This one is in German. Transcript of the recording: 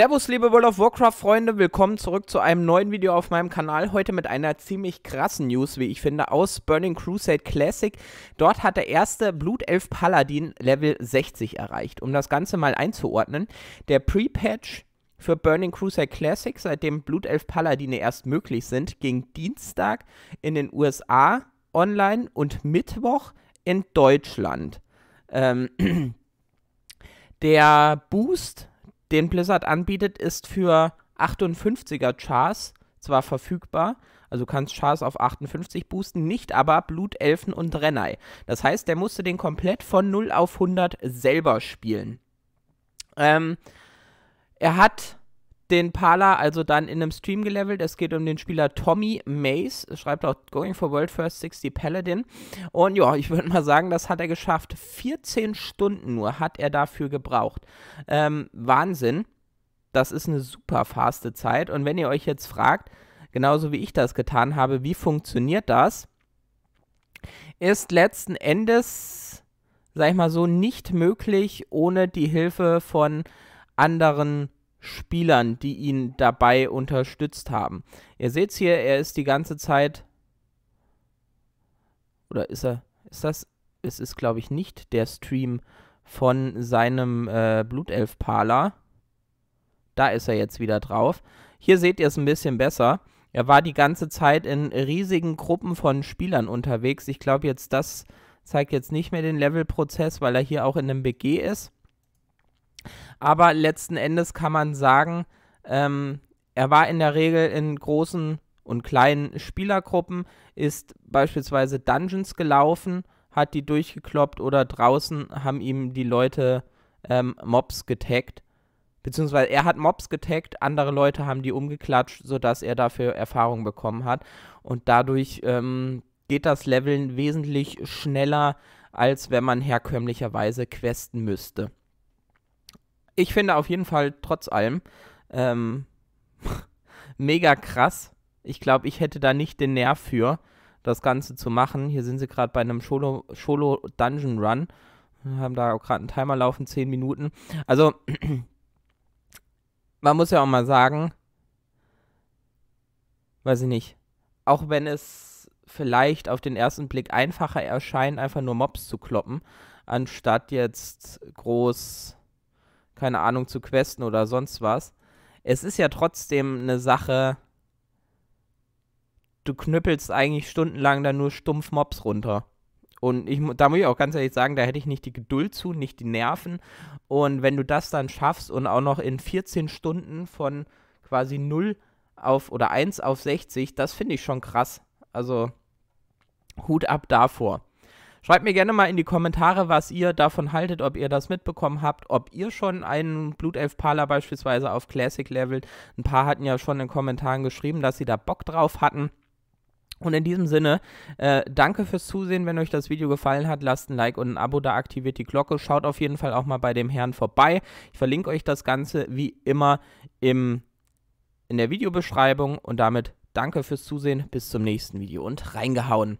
Servus, liebe World of Warcraft-Freunde, willkommen zurück zu einem neuen Video auf meinem Kanal. Heute mit einer ziemlich krassen News, wie ich finde, aus Burning Crusade Classic. Dort hat der erste Blutelf Paladin Level 60 erreicht. Um das Ganze mal einzuordnen, der Pre-Patch für Burning Crusade Classic, seitdem Blutelf Paladine erst möglich sind, ging Dienstag in den USA online und Mittwoch in Deutschland. Ähm, der Boost den Blizzard anbietet, ist für 58er Chars zwar verfügbar, also kannst Chars auf 58 boosten, nicht aber Blutelfen und Renai. Das heißt, der musste den komplett von 0 auf 100 selber spielen. Ähm, er hat den Pala also dann in einem Stream gelevelt. Es geht um den Spieler Tommy Mace. schreibt auch Going for World First 60 Paladin. Und ja, ich würde mal sagen, das hat er geschafft. 14 Stunden nur hat er dafür gebraucht. Ähm, Wahnsinn. Das ist eine super faste Zeit. Und wenn ihr euch jetzt fragt, genauso wie ich das getan habe, wie funktioniert das, ist letzten Endes, sag ich mal so, nicht möglich ohne die Hilfe von anderen Spielern, die ihn dabei unterstützt haben. Ihr seht es hier, er ist die ganze Zeit oder ist er ist das es ist glaube ich nicht der Stream von seinem äh, Blutelf Parler. Da ist er jetzt wieder drauf. Hier seht ihr es ein bisschen besser. Er war die ganze Zeit in riesigen Gruppen von Spielern unterwegs. Ich glaube jetzt, das zeigt jetzt nicht mehr den Levelprozess, weil er hier auch in einem BG ist. Aber letzten Endes kann man sagen, ähm, er war in der Regel in großen und kleinen Spielergruppen, ist beispielsweise Dungeons gelaufen, hat die durchgekloppt oder draußen haben ihm die Leute ähm, Mobs getaggt. Beziehungsweise er hat Mobs getaggt, andere Leute haben die umgeklatscht, sodass er dafür Erfahrung bekommen hat. Und dadurch ähm, geht das Leveln wesentlich schneller, als wenn man herkömmlicherweise questen müsste ich finde auf jeden Fall trotz allem ähm, mega krass. Ich glaube, ich hätte da nicht den Nerv für, das Ganze zu machen. Hier sind sie gerade bei einem Solo, Solo Dungeon Run. Wir haben da auch gerade einen Timer laufen, 10 Minuten. Also, man muss ja auch mal sagen, weiß ich nicht, auch wenn es vielleicht auf den ersten Blick einfacher erscheint, einfach nur Mobs zu kloppen, anstatt jetzt groß keine Ahnung, zu Questen oder sonst was. Es ist ja trotzdem eine Sache, du knüppelst eigentlich stundenlang da nur stumpf Mobs runter. Und ich, da muss ich auch ganz ehrlich sagen, da hätte ich nicht die Geduld zu, nicht die Nerven. Und wenn du das dann schaffst und auch noch in 14 Stunden von quasi 0 auf oder 1 auf 60, das finde ich schon krass. Also Hut ab davor. Schreibt mir gerne mal in die Kommentare, was ihr davon haltet, ob ihr das mitbekommen habt, ob ihr schon einen Blutelf-Parler beispielsweise auf Classic levelt. Ein paar hatten ja schon in den Kommentaren geschrieben, dass sie da Bock drauf hatten. Und in diesem Sinne, äh, danke fürs Zusehen. Wenn euch das Video gefallen hat, lasst ein Like und ein Abo da, aktiviert die Glocke. Schaut auf jeden Fall auch mal bei dem Herrn vorbei. Ich verlinke euch das Ganze wie immer im, in der Videobeschreibung. Und damit danke fürs Zusehen. Bis zum nächsten Video und reingehauen.